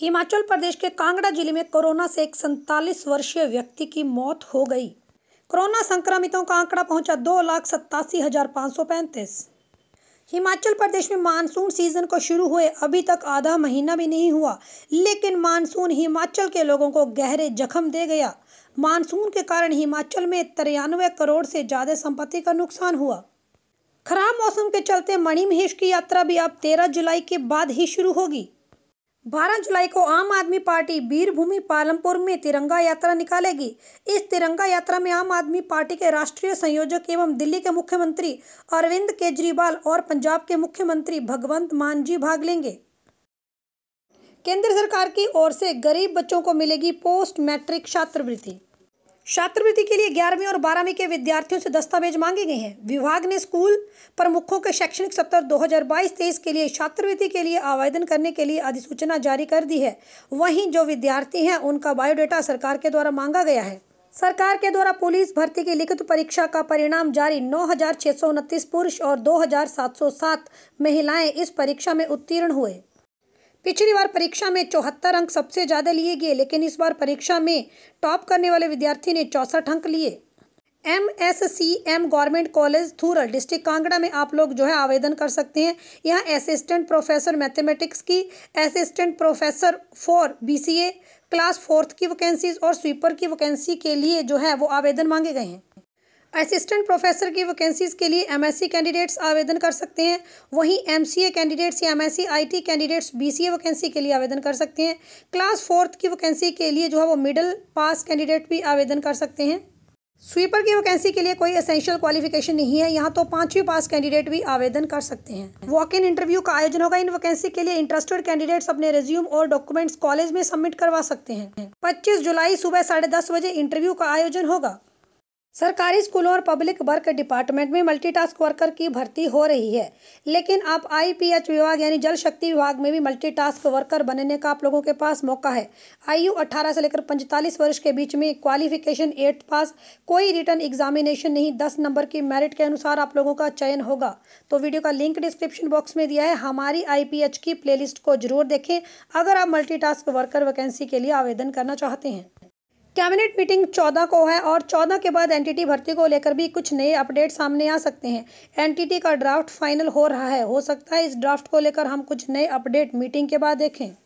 हिमाचल प्रदेश के कांगड़ा जिले में कोरोना से एक सैतालीस वर्षीय व्यक्ति की मौत हो गई कोरोना संक्रमितों का आंकड़ा पहुंचा दो लाख सत्तासी हजार पाँच सौ पैंतीस हिमाचल प्रदेश में मानसून सीजन को शुरू हुए अभी तक आधा महीना भी नहीं हुआ लेकिन मानसून हिमाचल के लोगों को गहरे जख्म दे गया मानसून के कारण हिमाचल में तिरानवे करोड़ से ज़्यादा संपत्ति का नुकसान हुआ खराब मौसम के चलते मणिमहेश की यात्रा भी अब तेरह जुलाई के बाद ही शुरू होगी बारह जुलाई को आम आदमी पार्टी बीरभूमि पालमपुर में तिरंगा यात्रा निकालेगी इस तिरंगा यात्रा में आम आदमी पार्टी के राष्ट्रीय संयोजक एवं दिल्ली के मुख्यमंत्री अरविंद केजरीवाल और पंजाब के मुख्यमंत्री भगवंत मान जी भाग लेंगे केंद्र सरकार की ओर से गरीब बच्चों को मिलेगी पोस्ट मैट्रिक छात्रवृत्ति छात्रवृत्ति के लिए ग्यारहवीं और बारहवीं के विद्यार्थियों से दस्तावेज मांगे गए हैं विभाग ने स्कूल प्रमुखों के शैक्षणिक सत्र 2022-23 के लिए छात्रवृत्ति के लिए आवेदन करने के लिए अधिसूचना जारी कर दी है वहीं जो विद्यार्थी हैं उनका बायोडाटा सरकार के द्वारा मांगा गया है सरकार के द्वारा पुलिस भर्ती की लिखित परीक्षा का परिणाम जारी नौ पुरुष और दो महिलाएं इस परीक्षा में उत्तीर्ण हुए पिछली बार परीक्षा में चौहत्तर अंक सबसे ज़्यादा लिए गए लेकिन इस बार परीक्षा में टॉप करने वाले विद्यार्थी ने चौंसठ अंक लिए M S C M government college Thural district Kangra में आप लोग जो है आवेदन कर सकते हैं यहाँ असिस्टेंट प्रोफेसर मैथमेटिक्स की assistant professor for BCA class fourth की वैकेंसीज और स्वीपर की वैकेंसी के लिए जो है वो आवेदन मांगे गए हैं असिस्टेंट प्रोफेसर की वैकेंसीज़ के लिए एमएससी कैंडिडेट्स आवेदन कर सकते हैं वहीं एमसीए कैंडिडेट्स या MSc IT candidates BCA vacancy के लिए आवेदन कर सकते हैं क्लास फोर्थ की वैकेंसी के लिए जो है वो मिडल पास कैंडिडेट भी आवेदन कर सकते हैं स्वीपर की वैकेंसी के लिए कोई असेंशियल क्वालिफिकेशन नहीं है यहाँ तो पांचवी पास कैंडिडेट भी आवेदन कर सकते हैं वॉक इन इंटरव्यू का आयोजन होगा इन वैकेंसी के लिए इंटरेस्टेड कैंडिडेट्स अपने रेज्यूम और डॉक्यूमेंट्स कॉलेज में सबमिट करवा सकते हैं 25 जुलाई सुबह साढ़े दस बजे इंटरव्यू का आयोजन होगा सरकारी स्कूलों और पब्लिक वर्क डिपार्टमेंट में मल्टीटास्क वर्कर की भर्ती हो रही है लेकिन आप आईपीएच विभाग यानी जल शक्ति विभाग में भी मल्टीटास्क वर्कर बनने का आप लोगों के पास मौका है आयु 18 से लेकर 45 वर्ष के बीच में क्वालिफिकेशन एट पास कोई रिटर्न एग्जामिनेशन नहीं 10 नंबर की मेरिट के अनुसार आप लोगों का चयन होगा तो वीडियो का लिंक डिस्क्रिप्शन बॉक्स में दिया है हमारी आई की प्ले को जरूर देखें अगर आप मल्टी वर्कर वैकेंसी के लिए आवेदन करना चाहते हैं कैबिनेट मीटिंग 14 को है और 14 के बाद एनटीटी भर्ती को लेकर भी कुछ नए अपडेट सामने आ सकते हैं एनटीटी का ड्राफ्ट फाइनल हो रहा है हो सकता है इस ड्राफ्ट को लेकर हम कुछ नए अपडेट मीटिंग के बाद देखें